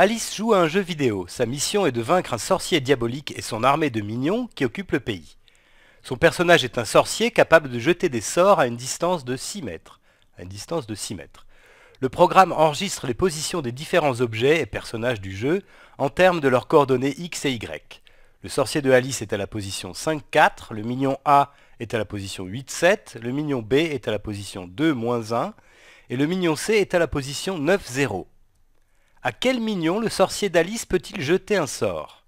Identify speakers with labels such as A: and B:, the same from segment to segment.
A: Alice joue à un jeu vidéo. Sa mission est de vaincre un sorcier diabolique et son armée de mignons qui occupent le pays. Son personnage est un sorcier capable de jeter des sorts à une distance de 6 mètres. une distance de 6 mètres. Le programme enregistre les positions des différents objets et personnages du jeu en termes de leurs coordonnées X et Y. Le sorcier de Alice est à la position 5-4, le minion A est à la position 8-7, le minion B est à la position 2-1 et le minion C est à la position 9-0. À quel mignon le sorcier d'Alice peut-il jeter un sort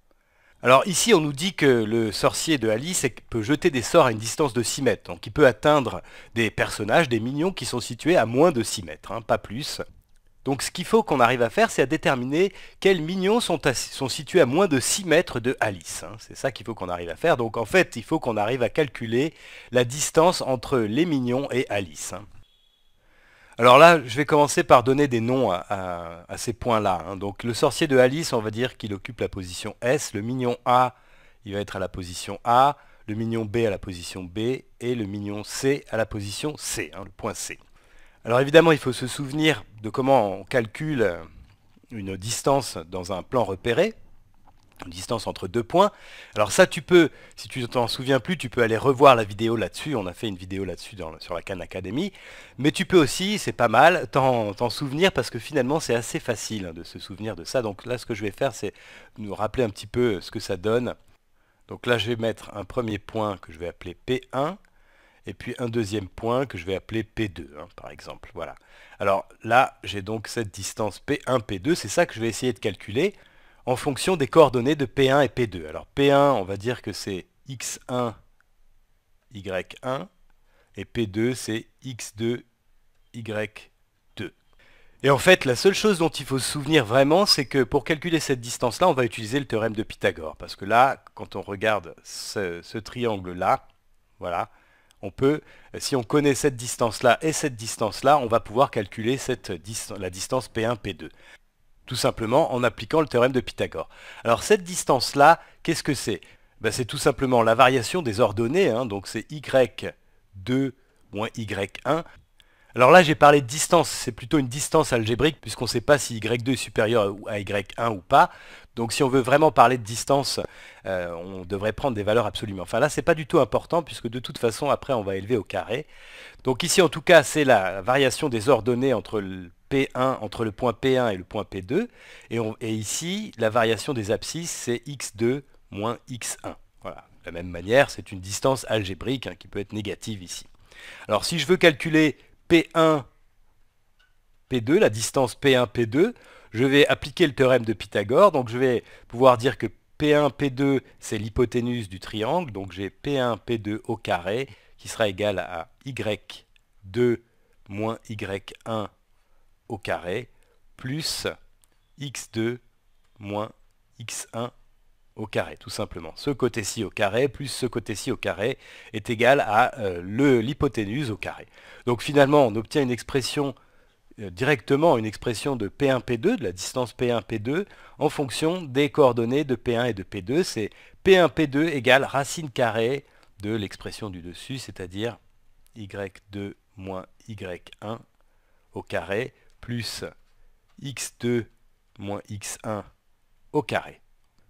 A: Alors ici on nous dit que le sorcier de Alice peut jeter des sorts à une distance de 6 mètres, donc il peut atteindre des personnages, des mignons qui sont situés à moins de 6 mètres, hein, pas plus. Donc ce qu'il faut qu'on arrive à faire, c'est à déterminer quels mignons sont, situés à moins de 6 mètres de Alice. Hein. C'est ça qu'il faut qu'on arrive à faire. Donc en fait, il faut qu'on arrive à calculer la distance entre les mignons et Alice. Hein. Alors là, je vais commencer par donner des noms à, ces points-là. Hein. Donc le sorcier de Alice, on va dire qu'il occupe la position S, le mignon A, il va être à la position A, le mignon B à la position B et le mignon C à la position C, hein, le point C. Alors évidemment, il faut se souvenir de comment on calcule une distance dans un plan repéré distance entre deux points. Alors ça, tu peux, si tu ne t'en souviens plus, tu peux aller revoir la vidéo là-dessus. On a fait une vidéo là-dessus sur la Khan Academy. Mais tu peux aussi, c'est pas mal, t'en souvenir parce que finalement, c'est assez facile hein, de se souvenir de ça. Donc là, ce que je vais faire, c'est nous rappeler un petit peu ce que ça donne. Donc là, je vais mettre un premier point que je vais appeler P1 et puis un deuxième point que je vais appeler P2, hein, par exemple. Voilà. Alors là, j'ai donc cette distance P1, P2. C'est ça que je vais essayer de calculer en fonction des coordonnées de P1 et P2. Alors P1, on va dire que c'est X1, Y1, et P2, c'est X2, Y2. Et en fait, la seule chose dont il faut se souvenir vraiment, c'est que pour calculer cette distance-là, on va utiliser le théorème de Pythagore. Parce que là, quand on regarde ce, triangle-là, voilà, on peut, si on connaît cette distance-là et cette distance-là, on va pouvoir calculer la distance P1, P2 tout simplement en appliquant le théorème de Pythagore. Alors cette distance-là, qu'est-ce que c'est ben, C'est tout simplement la variation des ordonnées, hein. donc c'est y2 moins y1 alors là, j'ai parlé de distance. C'est plutôt une distance algébrique puisqu'on ne sait pas si Y2 est supérieur à Y1 ou pas. Donc si on veut vraiment parler de distance, euh, on devrait prendre des valeurs absolument. Enfin là, ce n'est pas du tout important puisque de toute façon, après, on va élever au carré. Donc ici, en tout cas, c'est la variation des ordonnées entre le P1, entre le point P1 et le point P2. Et, ici, la variation des abscisses, c'est x2 moins x1. Voilà. De la même manière, c'est une distance algébrique hein, qui peut être négative ici. Alors si je veux calculer P1, P2, la distance P1, P2, je vais appliquer le théorème de Pythagore, donc je vais pouvoir dire que P1, P2, c'est l'hypoténuse du triangle, donc j'ai P1, P2 au carré, qui sera égal à Y2 moins Y1 au carré, plus X2 moins X1 au carré, tout simplement. Ce côté-ci au carré plus ce côté-ci au carré est égal à euh, le l'hypoténuse au carré. Donc finalement, on obtient une expression euh, directement une expression de P1, P2, de la distance P1, P2, en fonction des coordonnées de P1 et de P2. C'est P1, P2 égale racine carrée de l'expression du dessus, c'est-à-dire Y2 moins Y1 au carré plus X2 moins X1 au carré.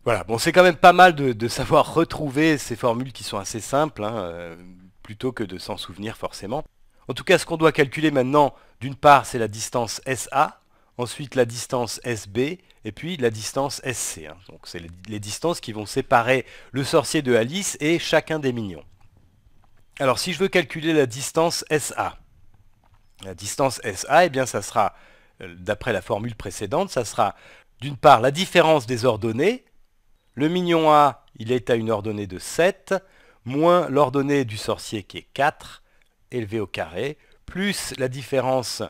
A: Voilà, bon, c'est quand même pas mal de, savoir retrouver ces formules qui sont assez simples, hein, euh, plutôt que de s'en souvenir forcément. En tout cas, ce qu'on doit calculer maintenant, d'une part, c'est la distance SA, ensuite la distance SB, et puis la distance SC. Hein. Donc, c'est les, distances qui vont séparer le sorcier de Alice et chacun des mignons. Alors, si je veux calculer la distance SA, la distance SA, eh bien, ça sera, euh, d'après la formule précédente, ça sera d'une part la différence des ordonnées, le mignon A, il est à une ordonnée de 7, moins l'ordonnée du sorcier qui est 4, élevé au carré, plus la différence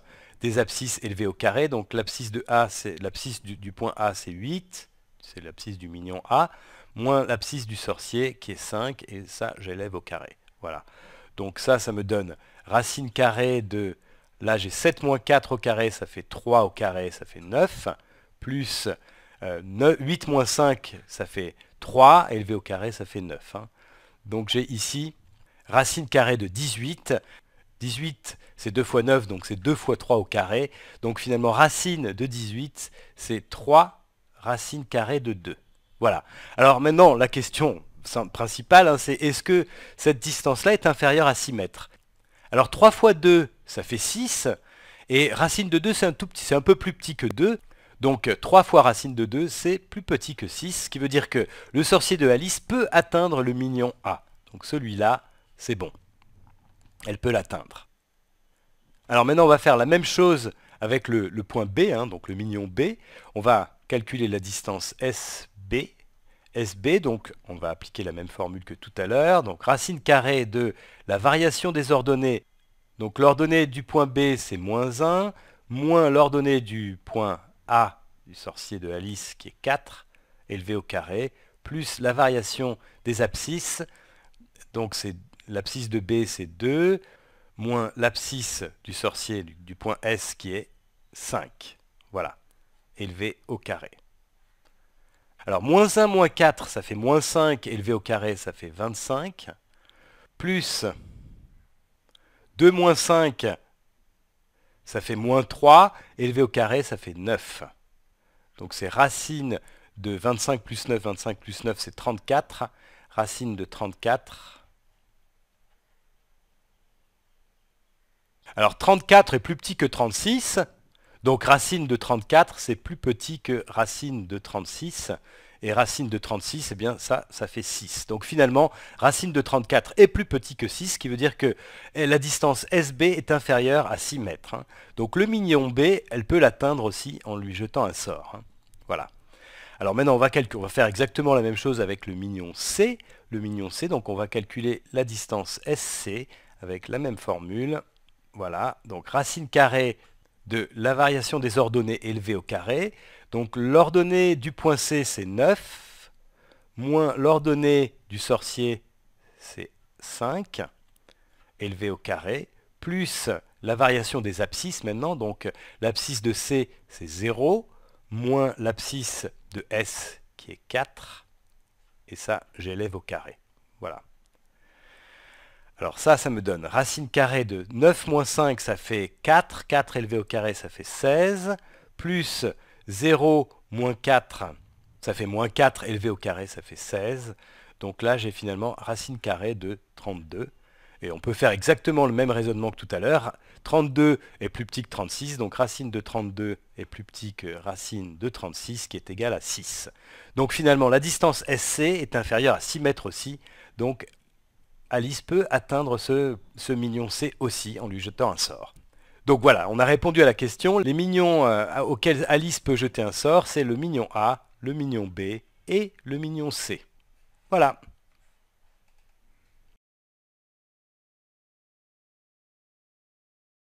A: des abscisses élevées au carré. Donc l'abscisse de A, c'est du, point A, c'est 8, c'est l'abscisse du mignon A, moins l'abscisse du sorcier qui est 5, et ça, j'élève au carré. Voilà. Donc ça, ça me donne racine carrée de... Là, j'ai 7 moins 4 au carré, ça fait 3 au carré, ça fait 9, plus 8 euh, moins 5, ça fait 3, élevé au carré, ça fait 9. Hein. Donc j'ai ici racine carrée de 18. 18, c'est 2 fois 9, donc c'est 2 fois 3 au carré. Donc finalement, racine de 18, c'est 3 racine carrée de 2. Voilà. Alors maintenant, la question principale, hein, c'est est-ce que cette distance-là est inférieure à 6 mètres Alors 3 fois 2, ça fait 6. Et racine de 2, c'est un, tout petit, c'est un peu plus petit que 2. Donc 3 euh, fois racine de 2, c'est plus petit que 6, ce qui veut dire que le sorcier de Alice peut atteindre le mignon A. Donc celui-là, c'est bon. Elle peut l'atteindre. Alors maintenant, on va faire la même chose avec le, point B, hein, donc le mignon B. On va calculer la distance SB. SB, donc on va appliquer la même formule que tout à l'heure. Donc racine carrée de la variation des ordonnées. Donc l'ordonnée du point B, c'est moins 1, moins l'ordonnée du point a du sorcier de Alice qui est 4 élevé au carré, plus la variation des abscisses, donc c'est l'abscisse de B c'est 2, moins l'abscisse du sorcier du, point S qui est 5. Voilà, élevé au carré. Alors moins 1 moins 4 ça fait moins 5 élevé au carré ça fait 25, plus 2 moins 5 ça fait moins 3, élevé au carré, ça fait 9. Donc c'est racine de 25 plus 9, 25 plus 9, c'est 34. Racine de 34. Alors 34 est plus petit que 36, donc racine de 34, c'est plus petit que racine de 36 et racine de 36, eh bien ça, ça fait 6. Donc finalement, racine de 34 est plus petit que 6, ce qui veut dire que eh, la distance SB est inférieure à 6 mètres. Hein. Donc le mignon B, elle peut l'atteindre aussi en lui jetant un sort. Hein. Voilà. Alors maintenant, on va, on va faire exactement la même chose avec le mignon C. Le mignon C, donc on va calculer la distance SC avec la même formule. Voilà, donc racine carrée de la variation des ordonnées élevées au carré donc l'ordonnée du point C, c'est 9, moins l'ordonnée du sorcier, c'est 5, élevé au carré, plus la variation des abscisses maintenant. Donc l'abscisse de C, c'est 0, moins l'abscisse de S, qui est 4. Et ça, j'élève au carré. Voilà. Alors ça, ça me donne racine carrée de 9 moins 5, ça fait 4. 4 élevé au carré, ça fait 16. Plus 0 moins 4, ça fait moins 4 élevé au carré, ça fait 16. Donc là, j'ai finalement racine carrée de 32. Et on peut faire exactement le même raisonnement que tout à l'heure. 32 est plus petit que 36, donc racine de 32 est plus petit que racine de 36, qui est égale à 6. Donc finalement, la distance SC est inférieure à 6 mètres aussi. Donc Alice peut atteindre ce, ce mignon C aussi en lui jetant un sort. Donc voilà, on a répondu à la question. Les mignons euh, auxquels Alice peut jeter un sort, c'est le mignon A, le mignon B et le mignon C. Voilà.